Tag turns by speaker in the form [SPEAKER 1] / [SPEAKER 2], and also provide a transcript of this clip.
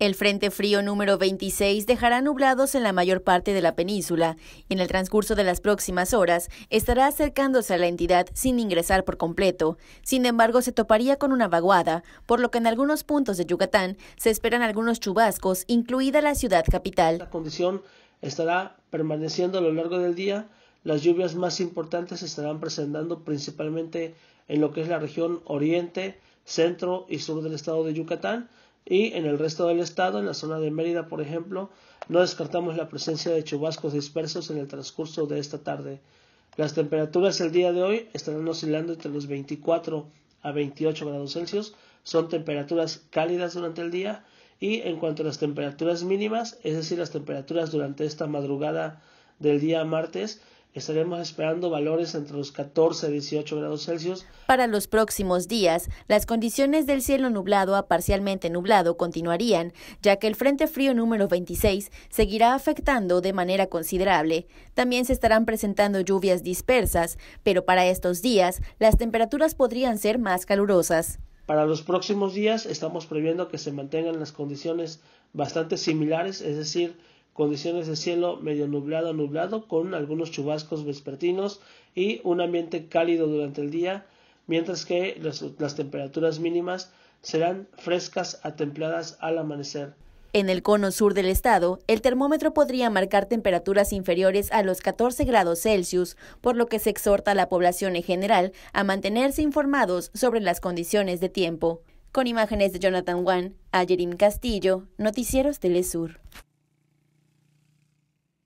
[SPEAKER 1] El Frente Frío número 26 dejará nublados en la mayor parte de la península en el transcurso de las próximas horas estará acercándose a la entidad sin ingresar por completo. Sin embargo, se toparía con una vaguada, por lo que en algunos puntos de Yucatán se
[SPEAKER 2] esperan algunos chubascos, incluida la ciudad capital. La condición estará permaneciendo a lo largo del día. Las lluvias más importantes estarán presentando principalmente en lo que es la región oriente, centro y sur del estado de Yucatán y en el resto del estado, en la zona de Mérida, por ejemplo, no descartamos la presencia de chubascos dispersos en el transcurso de esta tarde. Las temperaturas el día de hoy estarán oscilando entre los 24 a 28 grados Celsius. Son temperaturas cálidas durante el día y en cuanto a las temperaturas mínimas, es decir, las temperaturas durante esta madrugada del día martes, Estaremos esperando valores entre los 14 y 18 grados Celsius.
[SPEAKER 1] Para los próximos días, las condiciones del cielo nublado a parcialmente nublado continuarían, ya que el Frente Frío número 26 seguirá afectando de manera considerable. También se estarán presentando lluvias dispersas, pero para estos días las temperaturas podrían ser más calurosas.
[SPEAKER 2] Para los próximos días estamos previendo que se mantengan las condiciones bastante similares, es decir, condiciones de cielo medio nublado nublado con algunos chubascos vespertinos y un ambiente cálido durante el día, mientras que las, temperaturas mínimas serán frescas a templadas al amanecer.
[SPEAKER 1] En el cono sur del estado, el termómetro podría marcar temperaturas inferiores a los 14 grados Celsius, por lo que se exhorta a la población en general a mantenerse informados sobre las condiciones de tiempo. Con imágenes de Jonathan Wan, Ayerim Castillo, Noticieros Telesur.